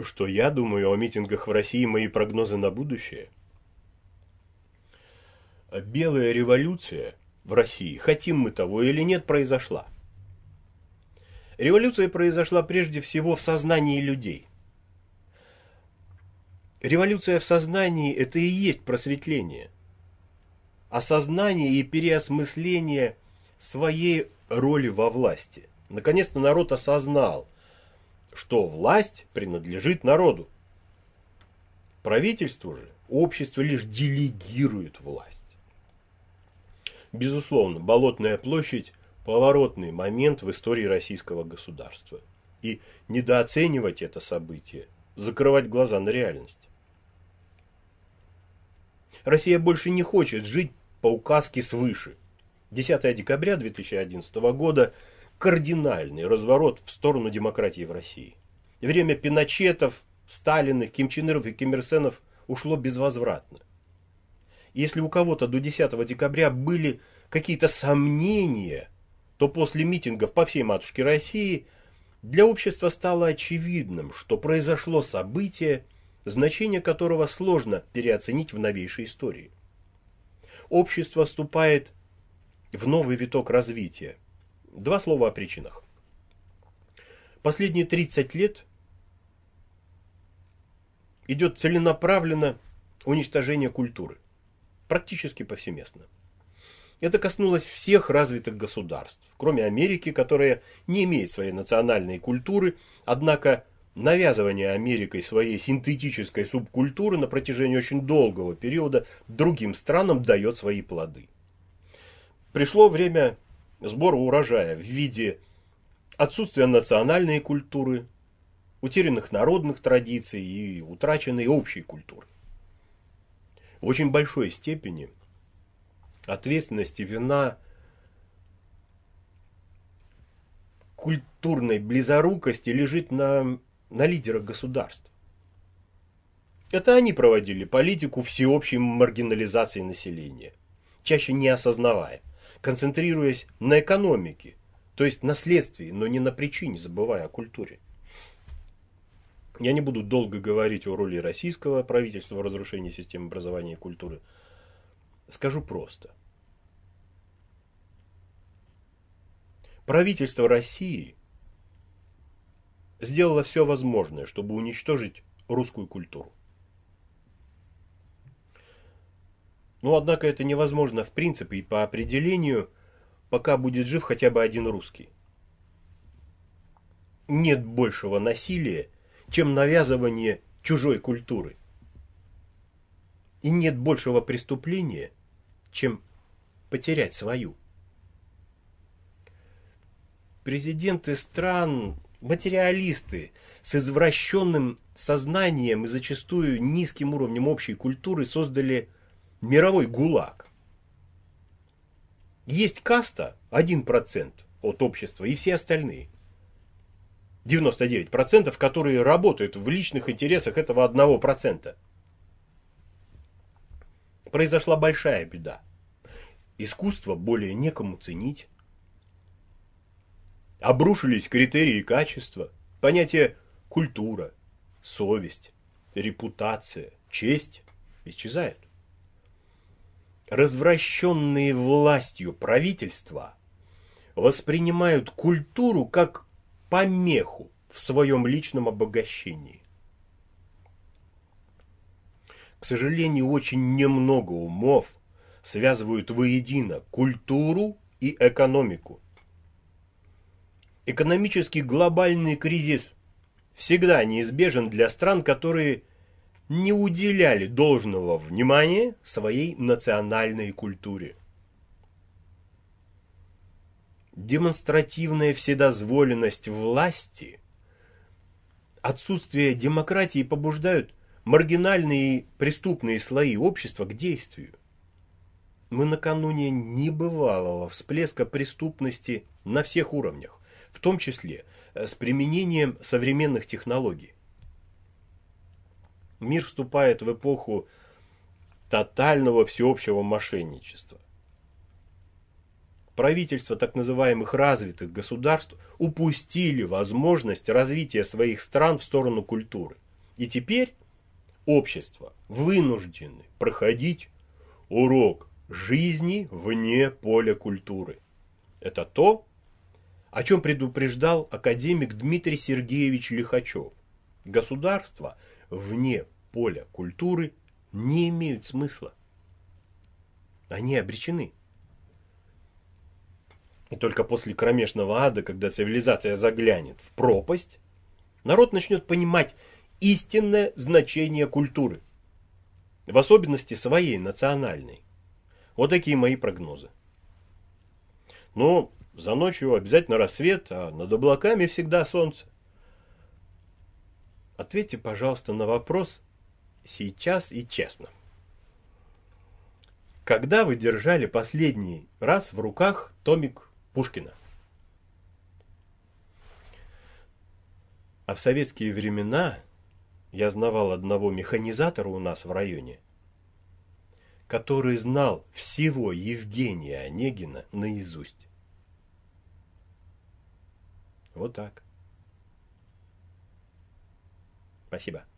что я думаю о митингах в России, мои прогнозы на будущее. Белая революция в России, хотим мы того или нет, произошла. Революция произошла прежде всего в сознании людей. Революция в сознании – это и есть просветление. Осознание и переосмысление своей роли во власти. Наконец-то народ осознал, что власть принадлежит народу. Правительство же, общество лишь делегирует власть. Безусловно, Болотная площадь – поворотный момент в истории российского государства. И недооценивать это событие, закрывать глаза на реальность. Россия больше не хочет жить по указке свыше. 10 декабря 2011 года – кардинальный разворот в сторону демократии в России. время Пиночетов, Сталина, Ким Чен Кимчиныров и Ким Ир Кимирсенов ушло безвозвратно. если у кого-то до 10 декабря были какие-то сомнения, то после митингов по всей матушке России для общества стало очевидным, что произошло событие, значение которого сложно переоценить в новейшей истории. Общество вступает в новый виток развития, Два слова о причинах. Последние 30 лет идет целенаправленно уничтожение культуры. Практически повсеместно. Это коснулось всех развитых государств, кроме Америки, которая не имеет своей национальной культуры, однако навязывание Америкой своей синтетической субкультуры на протяжении очень долгого периода другим странам дает свои плоды. Пришло время сбора урожая в виде отсутствия национальной культуры, утерянных народных традиций и утраченной общей культуры. В очень большой степени ответственность и вина культурной близорукости лежит на, на лидерах государств. Это они проводили политику всеобщей маргинализации населения, чаще не осознавая – концентрируясь на экономике, то есть на следствии, но не на причине, забывая о культуре. Я не буду долго говорить о роли российского правительства в разрушении системы образования и культуры. Скажу просто. Правительство России сделало все возможное, чтобы уничтожить русскую культуру. Но, ну, однако, это невозможно в принципе и по определению, пока будет жив хотя бы один русский. Нет большего насилия, чем навязывание чужой культуры. И нет большего преступления, чем потерять свою. Президенты стран, материалисты с извращенным сознанием и зачастую низким уровнем общей культуры создали – мировой ГУЛАГ. Есть каста 1% от общества и все остальные. 99%, которые работают в личных интересах этого 1%. Произошла большая беда. Искусство более некому ценить. Обрушились критерии качества, понятия культура, совесть, репутация, честь исчезают развращенные властью правительства, воспринимают культуру как помеху в своем личном обогащении. К сожалению, очень немного умов связывают воедино культуру и экономику. Экономический глобальный кризис всегда неизбежен для стран, которые не уделяли должного внимания своей национальной культуре. Демонстративная вседозволенность власти, отсутствие демократии побуждают маргинальные преступные слои общества к действию. Мы накануне небывалого всплеска преступности на всех уровнях, в том числе э, с применением современных технологий. Мир вступает в эпоху тотального всеобщего мошенничества. Правительства так называемых развитых государств упустили возможность развития своих стран в сторону культуры. И теперь общество вынуждены проходить урок жизни вне поля культуры. Это то, о чем предупреждал академик Дмитрий Сергеевич Лихачев. Государство вне поля культуры не имеют смысла. Они обречены. И только после кромешного ада, когда цивилизация заглянет в пропасть, народ начнет понимать истинное значение культуры. В особенности своей, национальной. Вот такие мои прогнозы. Но ну, за ночью обязательно рассвет, а над облаками всегда солнце. Ответьте, пожалуйста, на вопрос – сейчас и честно. Когда вы держали последний раз в руках томик Пушкина? А в советские времена я знавал одного механизатора у нас в районе, который знал всего Евгения Онегина наизусть. Вот так. Спасибо.